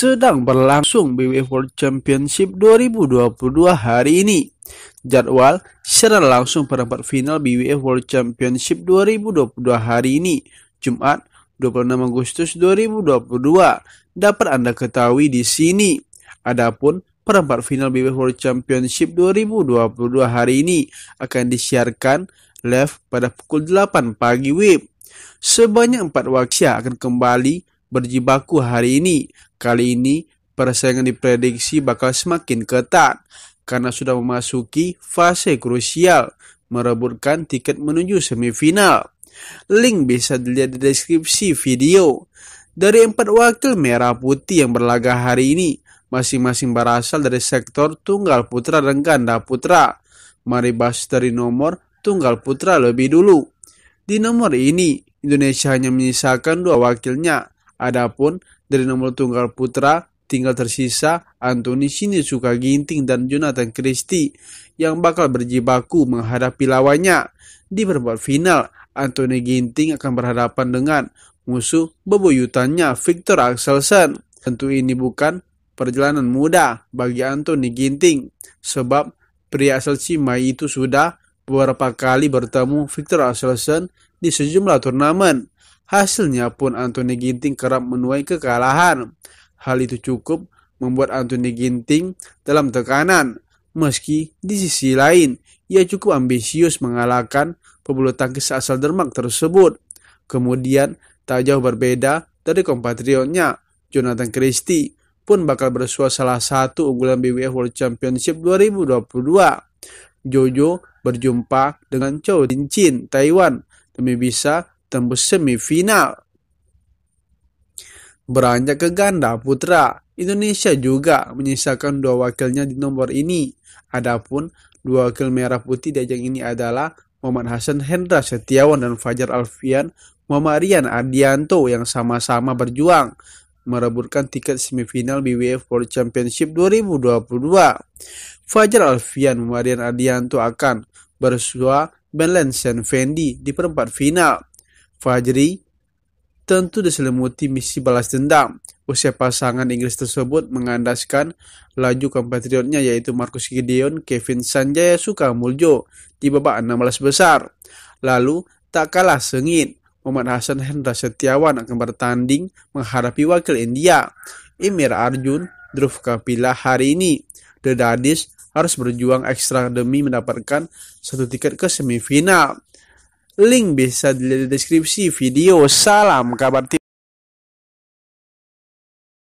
sedang berlangsung BWF World Championship 2022 hari ini. Jadwal secara langsung perempat final BWF World Championship 2022 hari ini, Jumat 26 Agustus 2022. Dapat Anda ketahui di sini. Adapun perempat final BWF World Championship 2022 hari ini akan disiarkan live pada pukul 8 pagi WIB. Sebanyak empat wakil akan kembali berjibaku hari ini. Kali ini, persaingan diprediksi bakal semakin ketat karena sudah memasuki fase krusial merebutkan tiket menuju semifinal. Link bisa dilihat di deskripsi video. Dari empat wakil merah putih yang berlaga hari ini, masing-masing berasal dari sektor tunggal putra dan ganda putra. Mari bahas dari nomor tunggal putra lebih dulu. Di nomor ini, Indonesia hanya menyisakan dua wakilnya, Adapun dari nomor tunggal putra tinggal tersisa Anthony suka Ginting dan Jonathan Christie yang bakal berjibaku menghadapi lawannya. Di perempat final, Anthony Ginting akan berhadapan dengan musuh bebuyutannya Victor Axelsen. Tentu ini bukan perjalanan mudah bagi Anthony Ginting sebab pria asal Cimai itu sudah beberapa kali bertemu Victor Axelsen di sejumlah turnamen. Hasilnya pun Anthony Ginting kerap menuai kekalahan. Hal itu cukup membuat Anthony Ginting dalam tekanan. Meski di sisi lain, ia cukup ambisius mengalahkan pebulu tangkis asal Denmark tersebut. Kemudian, tak jauh berbeda dari kompatriotnya, Jonathan Christie, pun bakal bersua salah satu unggulan BWF World Championship 2022. Jojo berjumpa dengan Chow Chin, Taiwan, demi bisa tembus semifinal. Beranjak ke ganda putra, Indonesia juga menyisakan dua wakilnya di nomor ini. Adapun dua wakil merah putih di ajang ini adalah Muhammad Hasan Hendra Setiawan dan Fajar Alfian Muhammad Rian Ardianto yang sama-sama berjuang merebutkan tiket semifinal BWF World Championship 2022. Fajar Alfian Rian Adianto akan bersua Benlensen Fendi di perempat final. Fajri tentu diselimuti misi balas dendam. Usia pasangan Inggris tersebut mengandaskan laju kompatriotnya yaitu Marcus Gideon, Kevin Sanjaya Sukamuljo di babak 16 besar. Lalu, tak kalah sengit, Muhammad Hasan Hendra Setiawan akan bertanding menghadapi wakil India, Emir Arjun, Dhruv Kapila hari ini. The Dadis harus berjuang ekstra demi mendapatkan satu tiket ke semifinal. Link bisa di deskripsi video. Salam kabar